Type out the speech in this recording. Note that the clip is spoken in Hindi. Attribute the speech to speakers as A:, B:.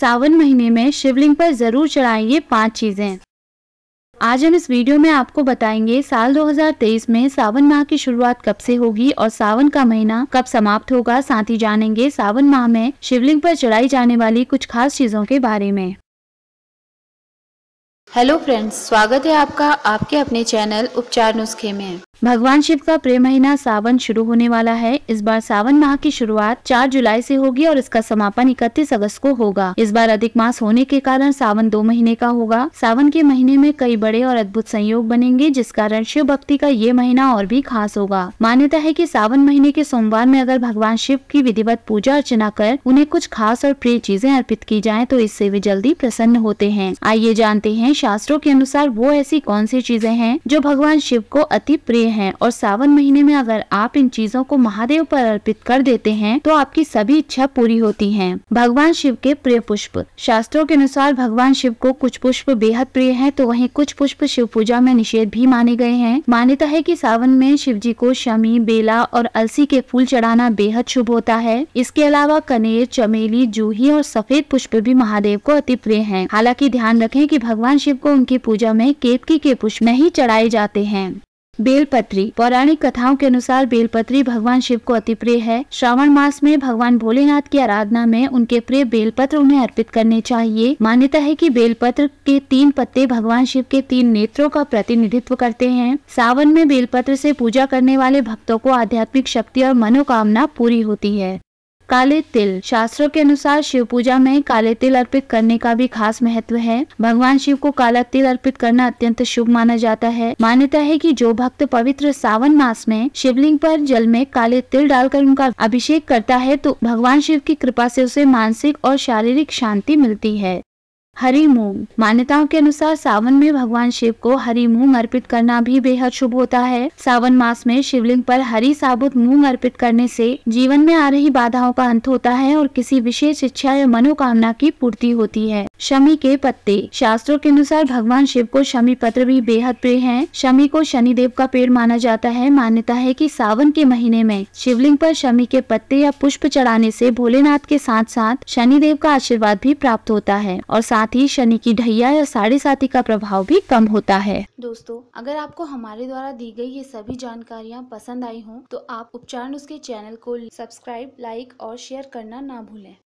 A: सावन महीने में शिवलिंग पर ज़रूर ये पाँच चीज़ें आज हम इस वीडियो में आपको बताएंगे साल 2023 में सावन माह की शुरुआत कब से होगी और सावन का महीना कब समाप्त होगा साथ ही जानेंगे सावन माह में शिवलिंग पर चढ़ाई जाने वाली कुछ खास चीज़ों के बारे में हेलो फ्रेंड्स स्वागत है आपका आपके अपने चैनल उपचार नुस्खे में भगवान शिव का प्रेम महीना सावन शुरू होने वाला है इस बार सावन माह की शुरुआत 4 जुलाई से होगी और इसका समापन 31 अगस्त को होगा इस बार अधिक मास होने के कारण सावन दो महीने का होगा सावन के महीने में कई बड़े और अद्भुत संयोग बनेंगे जिस कारण शिव भक्ति का ये महीना और भी खास होगा मान्यता है की सावन महीने के सोमवार में अगर भगवान शिव की विधिवत पूजा अर्चना कर उन्हें कुछ खास और प्रिय चीजें अर्पित की जाए तो इससे वे जल्दी प्रसन्न होते हैं आइए जानते हैं शास्त्रों के अनुसार वो ऐसी कौन सी चीजें हैं जो भगवान शिव को अति प्रिय हैं और सावन महीने में अगर आप इन चीजों को महादेव पर अर्पित कर देते हैं तो आपकी सभी इच्छा पूरी होती है भगवान शिव के प्रिय पुष्प शास्त्रों के अनुसार भगवान शिव को कुछ पुष्प बेहद प्रिय है तो वही कुछ पुष्प शिव पूजा में निषेध भी माने गए हैं मान्यता है की सावन में शिव जी को शमी बेला और अलसी के फूल चढ़ाना बेहद शुभ होता है इसके अलावा कनेर चमेली जूही और सफेद पुष्प भी महादेव को अति प्रिय है हालांकि ध्यान रखें कि भगवान शिव को उनकी पूजा में केतकी के पुष्प नहीं चढ़ाए जाते हैं बेलपत्री पौराणिक कथाओं के अनुसार बेलपत्री भगवान शिव को अति प्रिय है श्रावण मास में भगवान भोलेनाथ की आराधना में उनके प्रिय बेलपत्र उन्हें अर्पित करने चाहिए मान्यता है कि बेलपत्र के तीन पत्ते भगवान शिव के तीन नेत्रों का प्रतिनिधित्व करते हैं सावन में बेलपत्र से पूजा करने वाले भक्तों को आध्यात्मिक शक्ति और मनोकामना पूरी होती है काले तिल शास्त्रों के अनुसार शिव पूजा में काले तिल अर्पित करने का भी खास महत्व है भगवान शिव को काला तिल अर्पित करना अत्यंत शुभ माना जाता है मान्यता है कि जो भक्त पवित्र सावन मास में शिवलिंग पर जल में काले तिल डालकर उनका अभिषेक करता है तो भगवान शिव की कृपा से उसे मानसिक और शारीरिक शांति मिलती है हरी मूंग मान्यताओं के अनुसार सावन में भगवान शिव को हरी मूंग अर्पित करना भी बेहद शुभ होता है सावन मास में शिवलिंग पर हरी साबुत मूंग अर्पित करने से जीवन में आ रही बाधाओं का अंत होता है और किसी विशेष इच्छा या मनोकामना की पूर्ति होती है शमी के पत्ते शास्त्रों के अनुसार भगवान शिव को शमी पत्र भी बेहद प्रिय है शमी को शनिदेव का पेड़ माना जाता है मान्यता है कि सावन के महीने में शिवलिंग पर शमी के पत्ते या पुष्प चढ़ाने से भोलेनाथ के साथ साथ शनिदेव का आशीर्वाद भी प्राप्त होता है और साथ ही शनि की ढैया या साढ़े साथी का प्रभाव भी कम होता है दोस्तों अगर आपको हमारे द्वारा दी गई ये सभी जानकारियाँ पसंद आई हो तो आप उपचार उसके चैनल को सब्सक्राइब लाइक और शेयर करना ना भूले